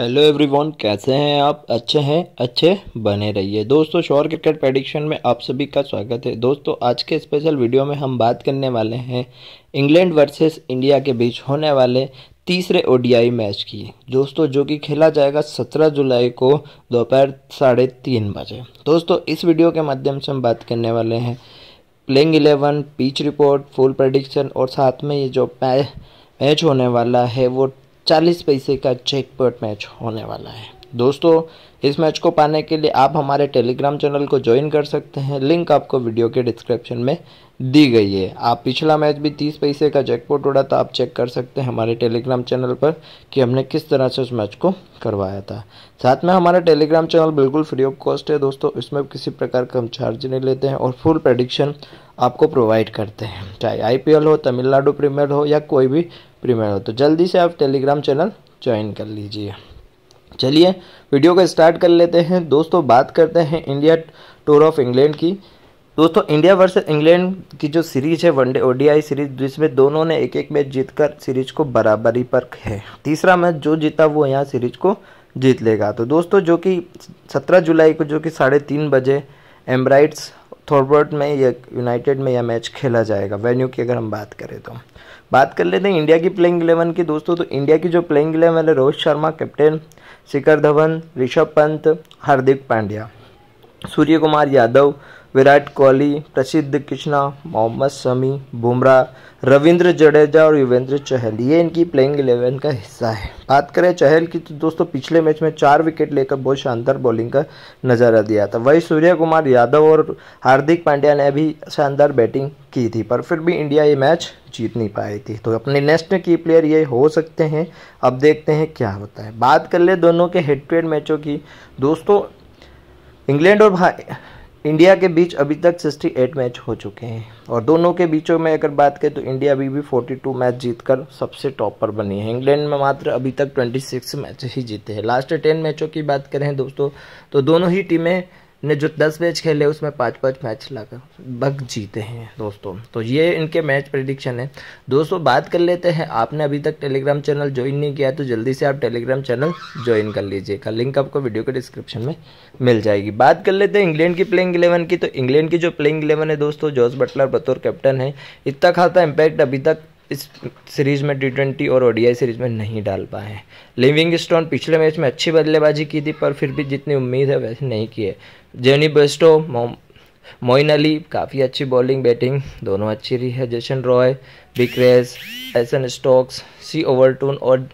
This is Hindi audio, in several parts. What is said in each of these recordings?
हेलो एवरीवन कैसे हैं आप अच्छे हैं अच्छे बने रहिए दोस्तों शोर क्रिकेट प्रेडिक्शन में आप सभी का स्वागत है दोस्तों आज के स्पेशल वीडियो में हम बात करने वाले हैं इंग्लैंड वर्सेस इंडिया के बीच होने वाले तीसरे ओडीआई मैच की दोस्तों जो कि खेला जाएगा 17 जुलाई को दोपहर साढ़े तीन बजे दोस्तों इस वीडियो के माध्यम से हम बात करने वाले हैं playing eleven pitch report full prediction और साथ में ये जो मैच होने वाला है वो चालीस पैसे का चेकपोर्ट मैच होने वाला है दोस्तों इस मैच को पाने के लिए आप हमारे टेलीग्राम चैनल को ज्वाइन कर सकते हैं लिंक आपको वीडियो के डिस्क्रिप्शन में दी गई है आप पिछला मैच भी तीस पैसे का जैकपॉट उड़ा था आप चेक कर सकते हैं हमारे टेलीग्राम चैनल पर कि हमने किस तरह से उस मैच को करवाया था साथ में हमारा टेलीग्राम चैनल बिल्कुल फ्री ऑफ कॉस्ट है दोस्तों इसमें किसी प्रकार का हम चार्ज नहीं लेते हैं और फुल प्रडिक्शन आपको प्रोवाइड करते हैं चाहे आई हो तमिलनाडु प्रीमियर हो या कोई भी प्रीमियर हो तो जल्दी से आप टेलीग्राम चैनल ज्वाइन कर लीजिए चलिए वीडियो को स्टार्ट कर लेते हैं दोस्तों बात करते हैं इंडिया टूर ऑफ इंग्लैंड की दोस्तों इंडिया वर्सेस इंग्लैंड की जो सीरीज है वनडे ओडीआई सीरीज जिसमें दोनों ने एक एक मैच जीतकर सीरीज को बराबरी पर है तीसरा मैच जो जीता वो यहाँ सीरीज को जीत लेगा तो दोस्तों जो कि सत्रह जुलाई को जो कि साढ़े तीन बजे एम्ब्राइट्स थॉरबर्ट में या यूनाइटेड में यह मैच खेला जाएगा वेन्यू की अगर हम बात करें तो बात कर लेते हैं इंडिया की प्लेइंग इलेवन की दोस्तों तो इंडिया की जो प्लेइंग इलेवन है रोहित शर्मा कैप्टन शिखर धवन ऋषभ पंत हार्दिक पांड्या सूर्य कुमार यादव विराट कोहली प्रसिद्ध कृष्णा मोहम्मद शमी बुमराह रविंद्र जडेजा और युवेंद्र चहल ये इनकी प्लेइंग इलेवन का हिस्सा है बात करें चहल की तो दोस्तों पिछले मैच में चार विकेट लेकर बहुत शानदार बॉलिंग का नज़ारा दिया था वही सूर्य कुमार यादव और हार्दिक पांड्या ने भी शानदार बैटिंग की थी पर फिर भी इंडिया ये मैच जीत नहीं पाई थी तो अपने नेक्स्ट की प्लेयर ये हो सकते हैं अब देखते हैं क्या होता है बात कर ले दोनों के हेड टू हेड मैचों की दोस्तों इंग्लैंड और इंडिया के बीच अभी तक 68 मैच हो चुके हैं और दोनों के बीचों में अगर बात करें तो इंडिया अभी भी 42 मैच जीतकर सबसे टॉप पर बनी है इंग्लैंड में मात्र अभी तक 26 मैच ही जीते हैं लास्ट 10 मैचों की बात करें दोस्तों तो दोनों ही टीमें ने जो दस मैच खेले उसमें पाँच पाँच मैच लगभग जीते हैं दोस्तों तो ये इनके मैच प्रडिक्शन है दोस्तों बात कर लेते हैं आपने अभी तक टेलीग्राम चैनल ज्वाइन नहीं किया तो जल्दी से आप टेलीग्राम चैनल ज्वाइन कर लीजिएगा लिंक आपको वीडियो के डिस्क्रिप्शन में मिल जाएगी बात कर लेते हैं इंग्लैंड की प्लेइंग इलेवन की तो इंग्लैंड की जो प्लेइंग इलेवन है दोस्तों जॉर्ज बटलर बतौर कैप्टन है इतना खासा इम्पैक्ट अभी तक इस सीरीज़ में टी ट्वेंटी और ओडीआई सीरीज़ में नहीं डाल पाए हैं लिविंग स्टोन पिछले मैच में अच्छी बल्लेबाजी की थी पर फिर भी जितनी उम्मीद है वैसे नहीं की है जेनी बेस्टो मोइन अली काफ़ी अच्छी बॉलिंग बैटिंग दोनों अच्छी रही है जेसन रॉय बिक्रेस एसन स्टोक्स सी ओवरटून और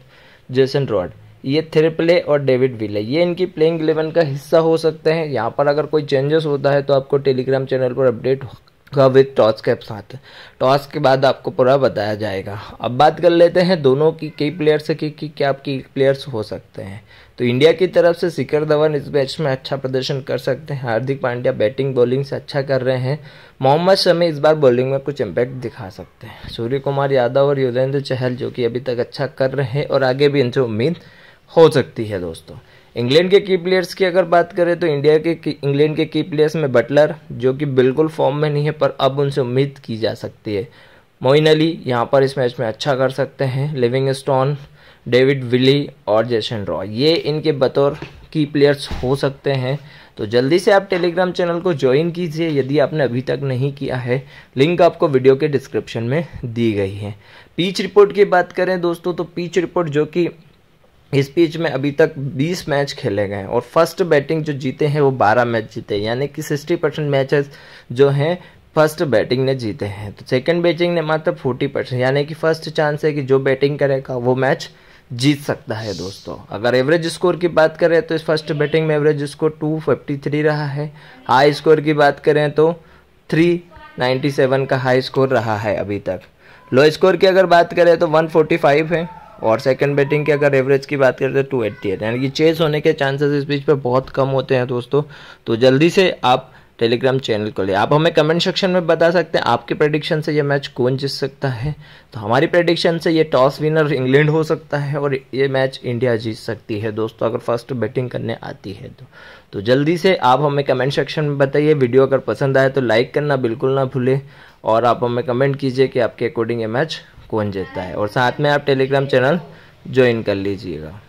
जेसन रॉड ये थ्रिपले और डेविड विले ये इनकी प्लेइंग इलेवन का हिस्सा हो सकते हैं यहाँ पर अगर कोई चेंजेस होता है तो आपको टेलीग्राम चैनल पर अपडेट का विद टॉस के साथ टॉस के बाद आपको पूरा बताया जाएगा अब बात कर लेते हैं दोनों की कई प्लेयर्स की कि क्या आपकी प्लेयर्स हो सकते हैं तो इंडिया की तरफ से शिखर धवन इस मैच में अच्छा प्रदर्शन कर सकते हैं हार्दिक पांड्या बैटिंग बॉलिंग से अच्छा कर रहे हैं मोहम्मद शमी इस बार बॉलिंग में कुछ इम्पैक्ट दिखा सकते हैं सूर्य कुमार यादव और युजेंद्र चहल जो कि अभी तक अच्छा कर रहे हैं और आगे भी इनसे उम्मीद हो सकती है दोस्तों इंग्लैंड के की प्लेयर्स की अगर बात करें तो इंडिया के इंग्लैंड के की प्लेयर्स में बटलर जो कि बिल्कुल फॉर्म में नहीं है पर अब उनसे उम्मीद की जा सकती है मोइन अली यहाँ पर इस मैच में अच्छा कर सकते हैं लिविंग स्टोन डेविड विली और जैसन रॉय ये इनके बतौर की प्लेयर्स हो सकते हैं तो जल्दी से आप टेलीग्राम चैनल को ज्वाइन कीजिए यदि आपने अभी तक नहीं किया है लिंक आपको वीडियो के डिस्क्रिप्शन में दी गई है पीच रिपोर्ट की बात करें दोस्तों तो पीच रिपोर्ट जो कि इस बीच में अभी तक 20 मैच खेले गए हैं और फर्स्ट बैटिंग जो जीते हैं वो 12 मैच जीते यानी कि 60 परसेंट मैचेस जो हैं फर्स्ट बैटिंग ने जीते हैं तो सेकंड बैटिंग ने मात्र 40 परसेंट यानी कि फर्स्ट चांस है कि जो बैटिंग करेगा वो मैच जीत सकता है दोस्तों अगर एवरेज स्कोर की बात करें तो इस फर्स्ट बैटिंग में एवरेज स्कोर टू रहा है हाई स्कोर की बात करें तो थ्री का हाई स्कोर रहा है अभी तक लो स्कोर की अगर बात करें तो वन है और सेकंड बैटिंग के अगर एवरेज की बात करें तो टू एट्टी एट यानी कि चेस होने के चांसेस इस बीच पर बहुत कम होते हैं दोस्तों तो जल्दी से आप टेलीग्राम चैनल को ले आप हमें कमेंट सेक्शन में बता सकते हैं आपके प्रेडिक्शन से ये मैच कौन जीत सकता है तो हमारी प्रेडिक्शन से ये टॉस विनर इंग्लैंड हो सकता है और ये मैच इंडिया जीत सकती है दोस्तों अगर फर्स्ट बैटिंग करने आती है तो तो जल्दी से आप हमें कमेंट सेक्शन में बताइए वीडियो अगर पसंद आए तो लाइक करना बिल्कुल ना भूलें और आप हमें कमेंट कीजिए कि आपके अकॉर्डिंग ये मैच कौन जीतता है और साथ में आप टेलीग्राम चैनल ज्वाइन कर लीजिएगा